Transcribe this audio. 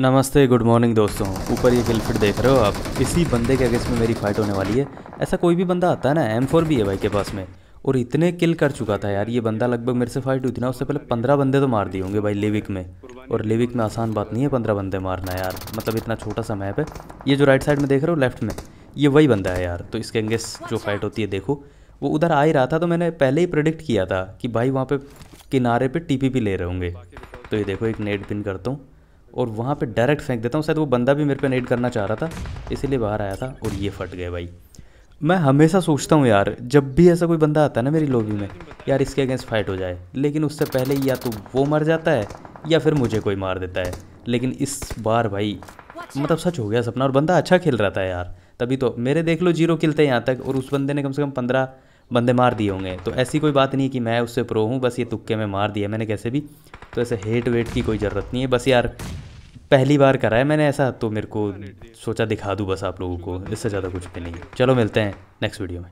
नमस्ते good morning दोस्तों ऊपर ये किलफिट देख रहे हो आप इसी बंदे के अगेंस्ट में मेरी फाइट होने वाली है ऐसा कोई भी बंदा आता है ना एम फोर भी है भाई के पास में और इतने किल कर चुका था यार ये बंदा लगभग मेरे से फाइट हुई थी ना उससे पहले पंद्रह बंदे तो मार दिए होंगे भाई लिविक में और लिविक में आसान बात नहीं है पंद्रह बंदे मारना यार मतलब इतना छोटा सा मैप है ये जो राइट साइड में देख रहे हो लेफ्ट में ये वही बंदा है यार तो इसके अंगेस्ट जो फाइट होती है देखो वो उधर आ ही रहा था तो मैंने पहले ही प्रडिक्ट किया था कि भाई वहाँ पर किनारे पर टी ले रहे होंगे तो ये देखो एक नेट पिन करता हूँ और वहाँ पे डायरेक्ट फेंक देता हूँ शायद वो बंदा भी मेरे पे नेट करना चाह रहा था इसीलिए बाहर आया था और ये फट गए भाई मैं हमेशा सोचता हूँ यार जब भी ऐसा कोई बंदा आता है ना मेरी लॉबी में यार इसके अगेंस्ट फाइट हो जाए लेकिन उससे पहले या तो वो मर जाता है या फिर मुझे कोई मार देता है लेकिन इस बार भाई मतलब सच हो गया सपना और बंदा अच्छा खेल रहा था यार तभी तो मेरे देख लो जीरो खिलते हैं यहाँ तक और उस बंदे ने कम से कम पंद्रह बंदे मार दिए होंगे तो ऐसी कोई बात नहीं कि मैं उससे प्रो हूँ बस ये तुक्के में मार दिया मैंने कैसे भी तो ऐसे हेट वेट की कोई ज़रूरत नहीं है बस यार पहली बार करा है मैंने ऐसा तो मेरे को सोचा दिखा दूँ बस आप लोगों को इससे ज़्यादा कुछ भी नहीं चलो मिलते हैं नेक्स्ट वीडियो में